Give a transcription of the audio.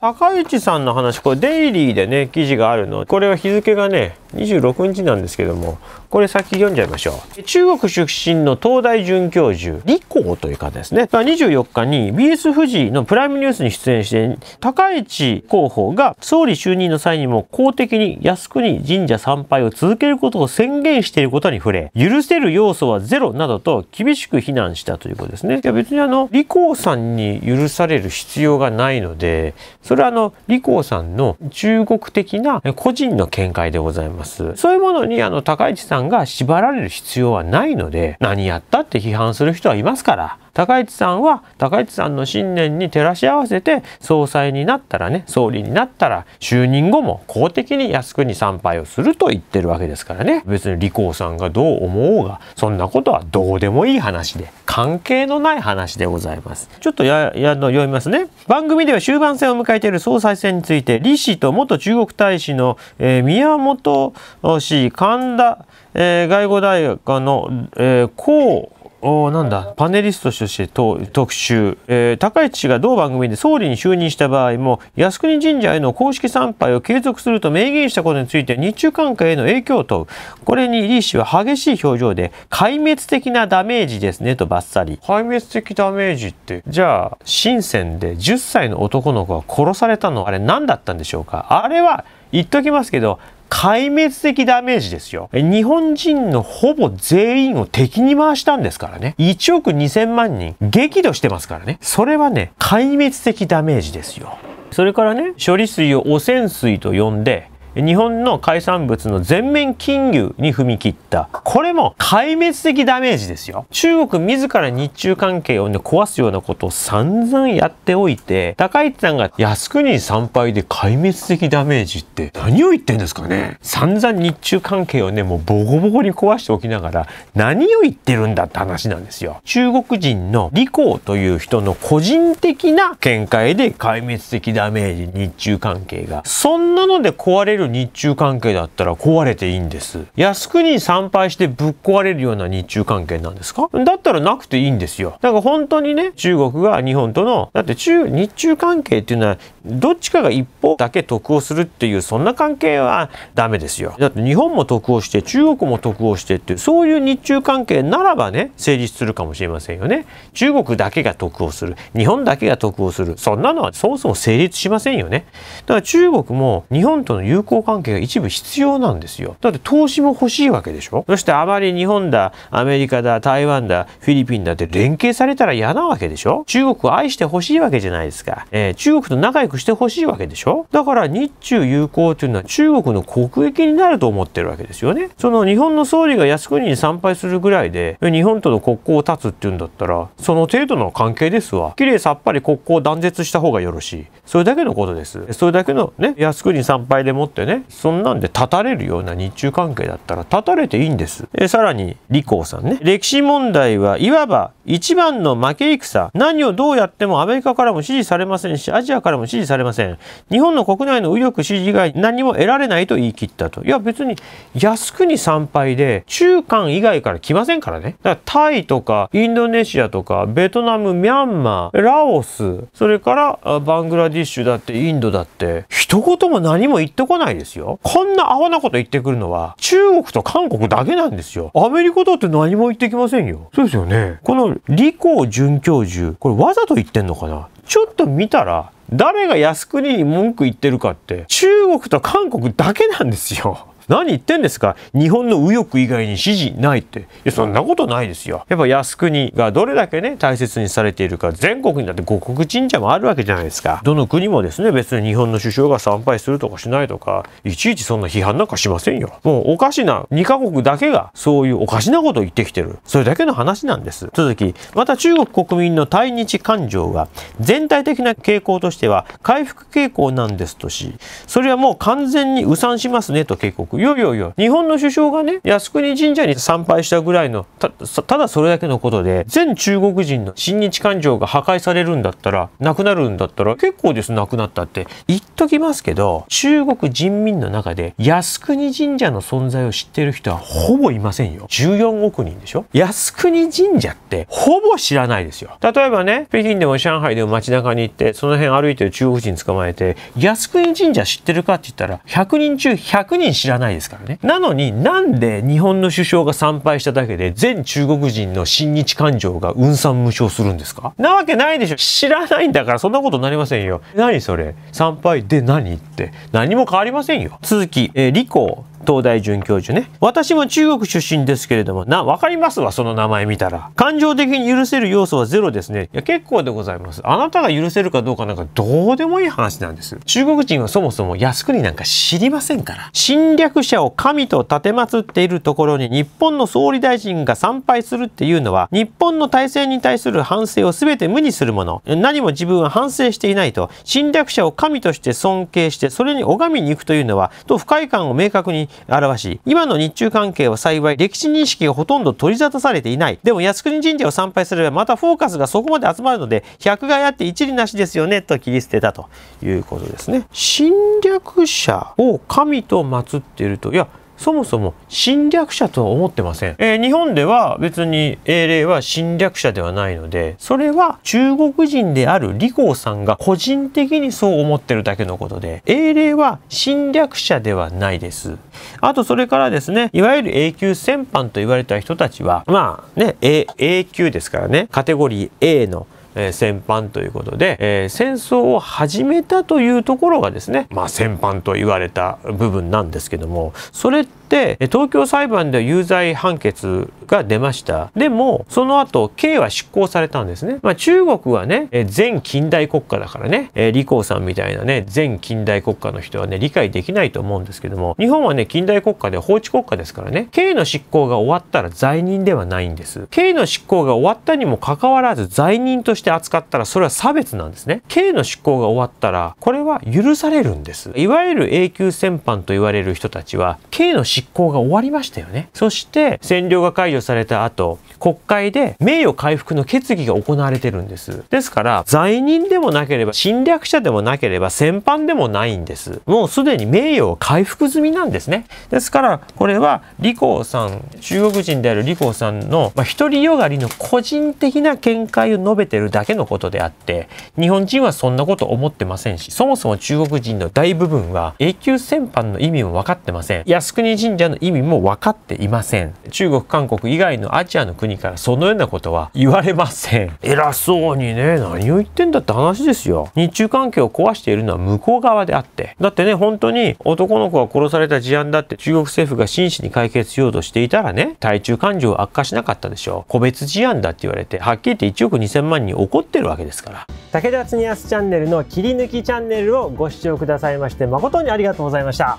高市さんの話、これデイリーでね、記事があるの。これは日付がね、26日なんですけども、これ先読んじゃいましょう。中国出身の東大准教授、李光という方ですね。24日に BS 富士のプライムニュースに出演して、高市候補が総理就任の際にも公的に靖国神社参拝を続けることを宣言していることに触れ、許せる要素はゼロなどと厳しく非難したということですね。いや別にあの、李光さんに許される必要がないので、それはあの、李光さんの中国的な個人の見解でございます。そういうものにあの、高市さんが縛られる必要はないので、何やったって批判する人はいますから、高市さんは高市さんの信念に照らし合わせて総裁になったらね総理になったら就任後も公的に靖国参拝をすると言ってるわけですからね別に李光さんがどう思おうがそんなことはどうでもいい話で関係のない話でございますちょっとややの読みますね番組では終盤戦を迎えている総裁選について李氏と元中国大使の、えー、宮本氏神田、えー、外語大学の、えー、高おなんだパネリストとして特集、えー、高市氏が同番組で総理に就任した場合も靖国神社への公式参拝を継続すると明言したことについて日中関係への影響を問うこれに李氏は激しい表情で壊滅的なダメージですねとばっさり壊滅的ダメージってじゃあ深センで10歳の男の子が殺されたのあれ何だったんでしょうかあれは言っときますけど壊滅的ダメージですよ。日本人のほぼ全員を敵に回したんですからね。1億2000万人、激怒してますからね。それはね、壊滅的ダメージですよ。それからね、処理水を汚染水と呼んで、日本の海産物の全面禁輸に踏み切った。これも壊滅的ダメージですよ。中国自ら日中関係をね、壊すようなことを散々やっておいて、高市さんが靖国参拝で壊滅的ダメージって何を言ってんですかね散々日中関係をね、もうボコボコに壊しておきながら、何を言ってるんだって話なんですよ。中国人の李光という人の個人的な見解で壊滅的ダメージ、日中関係が。そんなので壊れるる日中関係だったら壊れていいんです。靖国に参拝してぶっ壊れるような日中関係なんですかだったらなくていいんですよ。だから本当にね、中国が日本との、だって中、日中関係っていうのはどっちかが一方だけ得をするっていうそんな関係はダメですよだって日本も得をして中国も得をしてっていうそういう日中関係ならばね成立するかもしれませんよね中国だけが得をする日本だけが得をするそんなのはそもそも成立しませんよねだから中国も日本との友好関係が一部必要なんですよだって投資も欲しいわけでしょそしてあまり日本だアメリカだ台湾だフィリピンだって連携されたら嫌なわけでしょ中国を愛して欲しいわけじゃないですか、えー、中国と仲良くしてほしいわけでしょだから日中友好というのは中国の国益になると思ってるわけですよねその日本の総理が靖国に参拝するぐらいで日本との国交を断つっていうんだったらその程度の関係ですわきれいさっぱり国交を断絶した方がよろしいそれだけのことですそれだけのね靖国参拝でもってねそんなんで断たれるような日中関係だったら断たれていいんですえさらに李光さんね歴史問題はいわば一番の負け戦何をどうやってもアメリカからも支持されませんしアジアからも支持持されません日本の国内の右翼支持以外何も得られないと言い切ったといや別に靖国参拝で中間以外から来ませんからねだからタイとかインドネシアとかベトナムミャンマーラオスそれからバングラディッシュだってインドだって一言も何も言ってこないですよこんなアホなこと言ってくるのは中国と韓国だけなんですよアメリカだって何も言ってきませんよそうですよねこの李光准教授これわざと言ってんのかなちょっと見たら誰が靖国に文句言ってるかって中国と韓国だけなんですよ。何言ってんですか日本の右翼以外に支持ないって。いや、そんなことないですよ。やっぱ靖国がどれだけね、大切にされているか、全国にだって五国神社もあるわけじゃないですか。どの国もですね、別に日本の首相が参拝するとかしないとか、いちいちそんな批判なんかしませんよ。もうおかしな、2カ国だけがそういうおかしなことを言ってきてる。それだけの話なんです。続き、また中国国民の対日感情は全体的な傾向としては回復傾向なんですとし、それはもう完全に右散しますねと警告いやいやいや日本の首相がね靖国神社に参拝したぐらいのたただそれだけのことで全中国人の親日感情が破壊されるんだったらなくなるんだったら結構ですなくなったって言っときますけど中国人民の中で靖国神社の存在を知ってる人はほぼいませんよ14億人でしょ靖国神社ってほぼ知らないですよ例えばね北京でも上海でも街中に行ってその辺歩いてる中国人捕まえて靖国神社知ってるかって言ったら100人中100人知らないないですからね。なのになんで日本の首相が参拝しただけで全中国人の親日感情が運算無償するんですかなわけないでしょ。知らないんだからそんなことなりませんよ。何それ参拝で何って何も変わりませんよ。続き、えー、李光東大准教授ね。私も中国出身ですけれども、な、わかりますわ、その名前見たら。感情的に許せる要素はゼロですね。いや、結構でございます。あなたが許せるかどうかなんかどうでもいい話なんです。中国人はそもそも靖国なんか知りませんから。侵略者を神と奉っているところに日本の総理大臣が参拝するっていうのは、日本の体制に対する反省を全て無にするもの。何も自分は反省していないと。侵略者を神として尊敬して、それに拝みに行くというのは、と不快感を明確に表し、今の日中関係は幸い、歴史認識がほとんど取り沙汰されていない。でも、靖国神社を参拝すれば、またフォーカスがそこまで集まるので、百害あって一理なしですよね、と切り捨てたということですね。侵略者を神と祀っていると、いや、そもそも侵略者とは思ってません、えー、日本では別に英霊は侵略者ではないのでそれは中国人である李光さんが個人的にそう思ってるだけのことで英霊は侵略者ではないですあとそれからですねいわゆる A 級戦犯と言われた人たちはまあね A, A 級ですからねカテゴリー A の戦犯ということで、えー、戦争を始めたというところがですね、まあ、戦犯と言われた部分なんですけどもそれってって東京裁判では有罪判決が出ましたでもその後刑は執行されたんですね、まあ、中国はね全近代国家だからね李光さんみたいなね全近代国家の人はね理解できないと思うんですけども日本はね近代国家で法治国家ですからね刑の執行が終わったら罪人ではないんです刑の執行が終わったにもかかわらず罪人として扱ったらそれは差別なんですね刑の執行が終わったらこれは許されるんですいわゆる永久戦犯と言われる人たちは刑の執執行が終わりましたよね。そして、占領が解除された後、国会で名誉回復の決議が行われてるんです。ですから、罪人でもなければ、侵略者でもなければ、戦犯でもないんです。もうすでに名誉を回復済みなんですね。ですから、これは、李光さん、中国人である李光さんの、まあ、独りよがりの個人的な見解を述べてるだけのことであって、日本人はそんなこと思ってませんし、そもそも中国人の大部分は永久戦犯の意味も分かってません。靖国神社の意味も分かっていません中国韓国以外のアジアの国からそのようなことは言われません偉そうにね何を言ってんだって話ですよ日中関係を壊しているのは向こう側であってだってね本当に男の子が殺された事案だって中国政府が真摯に解決しようとしていたらね対中感情悪化しなかったでしょう個別事案だって言われてはっきり言って1億2000万人怒ってるわけですから武田恒康チャンネルの切り抜きチャンネルをご視聴くださいまして誠にありがとうございました